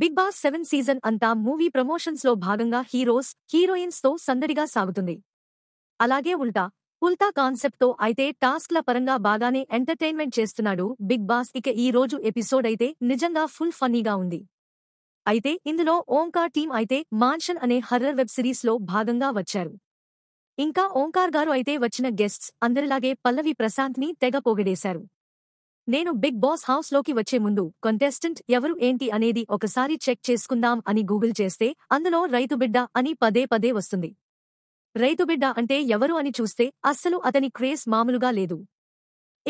big Boss seven season అంతా movie promotions లో భాగంగా హీరోస్ హీరోయిన్స్ తో సందడిగా సాగుతుంది అలాగే ఉల్టా ఉల్టా కాన్సెప్ట్ తో అయితే టాస్క్ల పరంగా బాగానే ఎంటర్టైన్మెంట్ చేస్తున్నాడు బిగ్ బాస్ ఇక ఈ రోజు ఎపిసోడ్ అయితే నిజంగా ఫుల్ ఫన్నీగా ఉంది అయితే ఇందులో ఓంకార్ టీం అయితే మాన్షన్ అనే హర్రర్ వెబ్ సిరీస్ లో భాగంగా వచ్చారు ఇంకా ఓంకార్ గారు అయితే వచ్చిన గెస్ట్స్ అందరిలాగే పల్లవి ప్రశాంత్ ని తెగ పొగిడేశారు నేను బిగ్ బాస్ హౌస్ లోకి వచ్చే ముందు కంటెస్టెంట్ ఎవరు ఏంటి అనేది ఒకసారి చెక్ చేసుకుందాం అని గూగుల్ చేస్తే అందులో రైతుబిడ్డ అని పదే పదే వస్తుంది రైతుబిడ్డ అంటే ఎవరు అని చూస్తే అస్సలు అతని క్రేజ్ మామూలుగా లేదు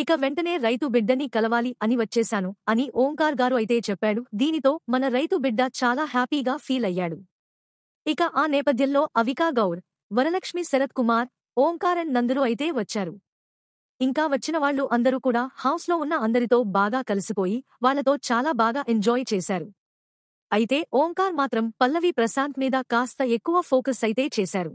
ఇక వెంటనే రైతు బిడ్డని కలవాలి అని వచ్చేశాను అని ఓంకార్ గారు అయితే చెప్పాడు దీనితో మన రైతు బిడ్డ చాలా హ్యాపీగా ఫీల్ అయ్యాడు ఇక ఆ నేపథ్యంలో అవికా గౌర్ వరలక్ష్మి శరత్ కుమార్ ఓంకార్ అండ్ నందులు అయితే వచ్చారు ఇంకా వచ్చిన వాళ్లు అందరూ కూడా హౌస్లో ఉన్న అందరితో బాగా కలిసిపోయి వాళ్లతో చాలా బాగా ఎంజాయ్ చేశారు అయితే ఓంకార్ మాత్రం పల్లవి ప్రశాంత్ మీద కాస్త ఎక్కువ ఫోకస్ అయితే చేశారు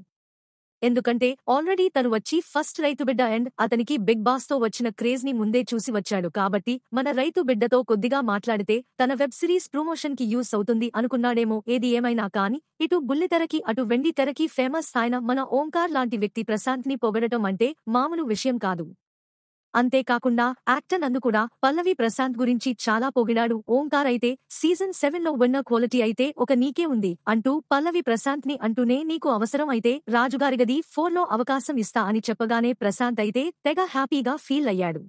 ఎందుకంటే ఆల్రెడీ తను వచ్చి ఫస్ట్ రైతుబిడ్డ అండ్ అతనికి బిగ్ బాస్తో వచ్చిన క్రేజ్ ని ముందే చూసి వచ్చాడు కాబట్టి మన రైతు బిడ్డతో కొద్దిగా మాట్లాడితే తన వెబ్ సిరీస్ ప్రమోషన్ కి యూస్ అవుతుంది అనుకున్నాడేమో ఏది ఏమైనా కాని ఇటు బుల్లితెరకి అటు వెండి తెరకి ఫేమస్ ఆయన మన ఓంకార్ లాంటి వ్యక్తి ప్రశాంత్ ని పొగడటం అంటే మామూలు విషయం కాదు అంతేకాకుండా యాక్టర్ అందు కూడా పల్లవి ప్రశాంత్ గురించి చాలా పొగిడాడు ఓంకార్ అయితే సీజన్ సెవెన్ లో విన్న క్వాలిటీ అయితే ఒక నీకే ఉంది అంటూ పల్లవి ప్రశాంత్ ని అంటూనే నీకు అవసరం అయితే గది ఫోన్ లో అవకాశం ఇస్తా అని చెప్పగానే ప్రశాంత్ అయితే తెగ హ్యాపీగా ఫీల్ అయ్యాడు